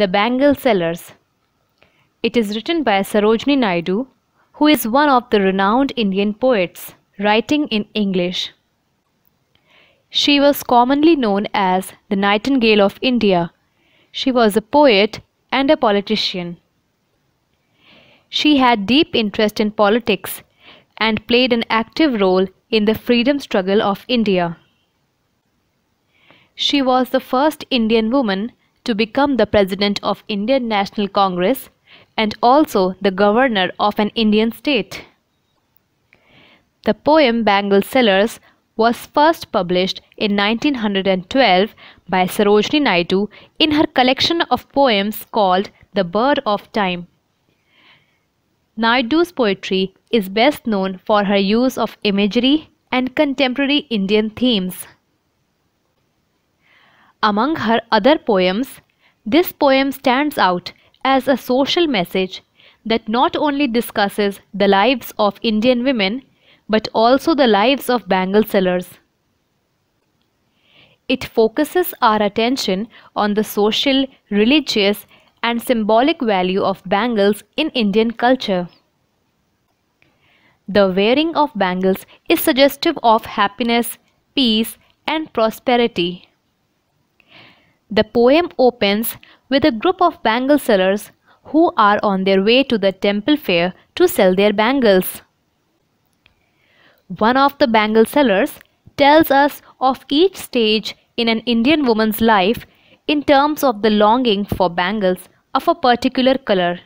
The Bengal Sellers. It is written by Sarojini Naidu, who is one of the renowned Indian poets, writing in English. She was commonly known as the Nightingale of India. She was a poet and a politician. She had deep interest in politics and played an active role in the freedom struggle of India. She was the first Indian woman to become the President of Indian National Congress and also the Governor of an Indian state. The poem "Bangle Sellers was first published in 1912 by Sarojini Naidu in her collection of poems called The Bird of Time. Naidu's poetry is best known for her use of imagery and contemporary Indian themes. Among her other poems, this poem stands out as a social message that not only discusses the lives of Indian women but also the lives of bangle sellers. It focuses our attention on the social, religious, and symbolic value of bangles in Indian culture. The wearing of bangles is suggestive of happiness, peace, and prosperity. The poem opens with a group of bangle sellers who are on their way to the temple fair to sell their bangles. One of the bangle sellers tells us of each stage in an Indian woman's life in terms of the longing for bangles of a particular color.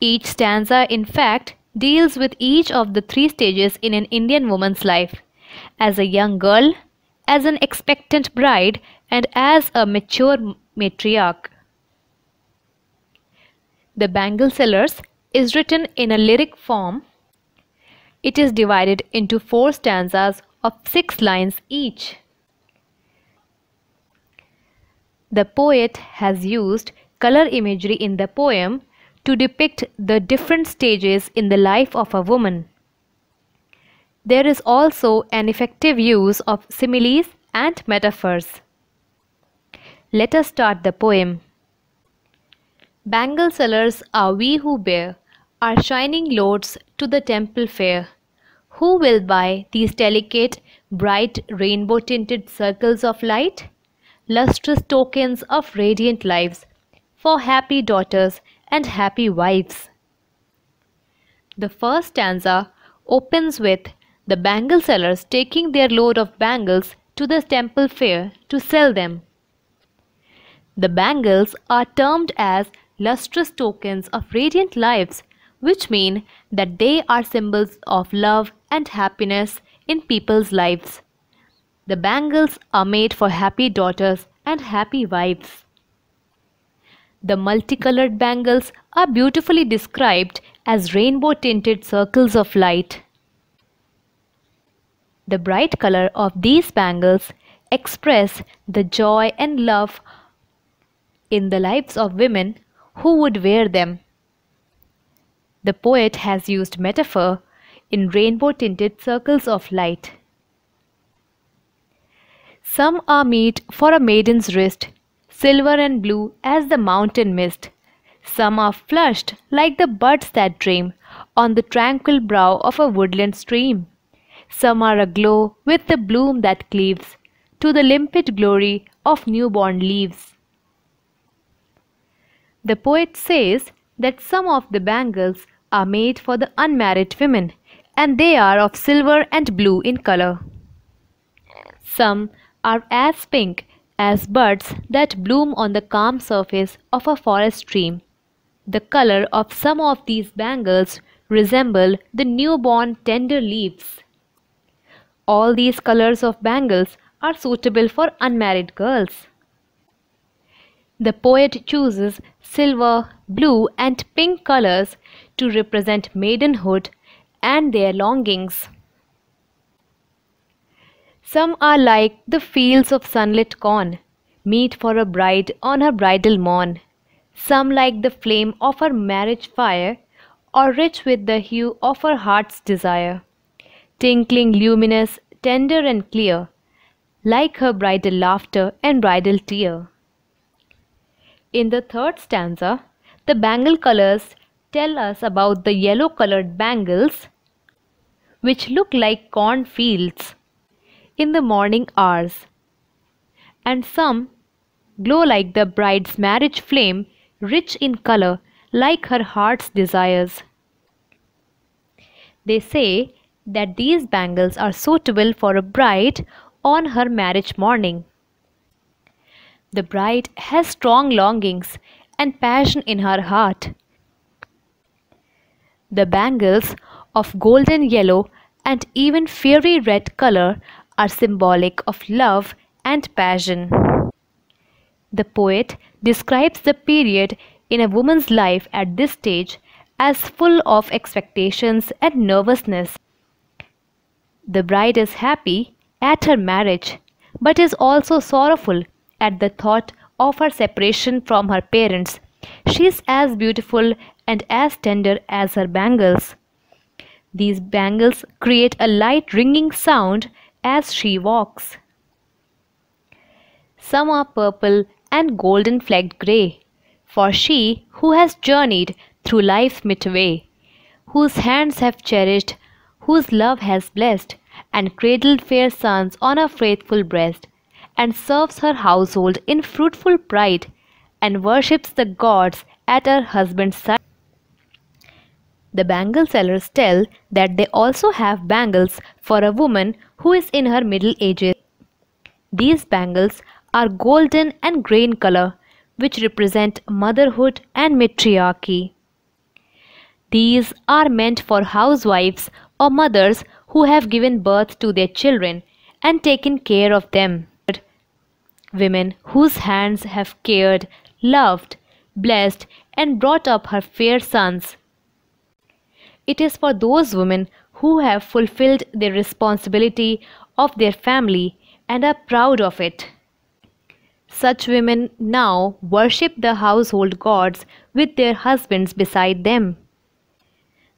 Each stanza, in fact, deals with each of the three stages in an Indian woman's life. As a young girl, as an expectant bride, and as a mature matriarch. The Bangle Sellers is written in a lyric form. It is divided into four stanzas of six lines each. The poet has used color imagery in the poem to depict the different stages in the life of a woman. There is also an effective use of similes and metaphors. Let us start the poem. Bangle sellers are we who bear our shining loads to the temple fair. Who will buy these delicate, bright, rainbow tinted circles of light? Lustrous tokens of radiant lives for happy daughters and happy wives. The first stanza opens with the bangle sellers taking their load of bangles to the temple fair to sell them. The bangles are termed as lustrous tokens of radiant lives, which mean that they are symbols of love and happiness in people's lives. The bangles are made for happy daughters and happy wives. The multicolored bangles are beautifully described as rainbow tinted circles of light. The bright color of these bangles express the joy and love in the lives of women who would wear them. The poet has used metaphor in rainbow tinted circles of light. Some are meet for a maiden's wrist, silver and blue as the mountain mist. Some are flushed like the buds that dream on the tranquil brow of a woodland stream. Some are aglow with the bloom that cleaves to the limpid glory of newborn leaves. The poet says that some of the bangles are made for the unmarried women and they are of silver and blue in color. Some are as pink as buds that bloom on the calm surface of a forest stream. The color of some of these bangles resemble the newborn tender leaves. All these colors of bangles are suitable for unmarried girls. The poet chooses silver, blue and pink colors to represent maidenhood and their longings. Some are like the fields of sunlit corn, meet for a bride on her bridal morn. Some like the flame of her marriage fire, or rich with the hue of her heart's desire tinkling luminous, tender and clear, like her bridal laughter and bridal tear. In the third stanza, the bangle colors tell us about the yellow colored bangles which look like cornfields in the morning hours, and some glow like the bride's marriage flame, rich in color like her heart's desires. They say that these bangles are suitable for a bride on her marriage morning. The bride has strong longings and passion in her heart. The bangles of golden yellow and even fiery red color are symbolic of love and passion. The poet describes the period in a woman's life at this stage as full of expectations and nervousness. The bride is happy at her marriage but is also sorrowful at the thought of her separation from her parents. She is as beautiful and as tender as her bangles. These bangles create a light ringing sound as she walks. Some are purple and golden flecked grey, for she who has journeyed through life's midway, whose hands have cherished whose love has blessed, and cradled fair sons on her faithful breast, and serves her household in fruitful pride, and worships the gods at her husband's side. The bangle sellers tell that they also have bangles for a woman who is in her middle ages. These bangles are golden and green color, which represent motherhood and matriarchy. These are meant for housewives or mothers who have given birth to their children and taken care of them. Women whose hands have cared, loved, blessed, and brought up her fair sons. It is for those women who have fulfilled their responsibility of their family and are proud of it. Such women now worship the household gods with their husbands beside them.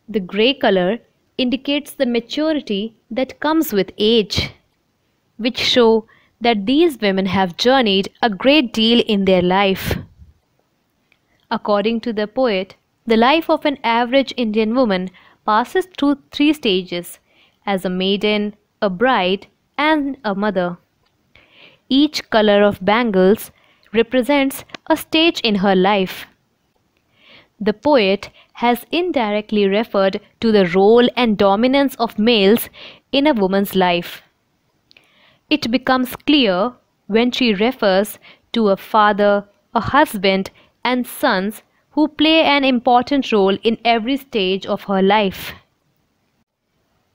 The grey color indicates the maturity that comes with age, which show that these women have journeyed a great deal in their life. According to the poet, the life of an average Indian woman passes through three stages as a maiden, a bride, and a mother. Each color of bangles represents a stage in her life the poet has indirectly referred to the role and dominance of males in a woman's life. It becomes clear when she refers to a father, a husband, and sons who play an important role in every stage of her life.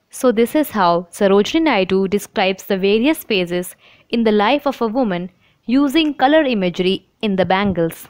So, this is how Sarojini Naidu describes the various phases in the life of a woman using color imagery in the bangles.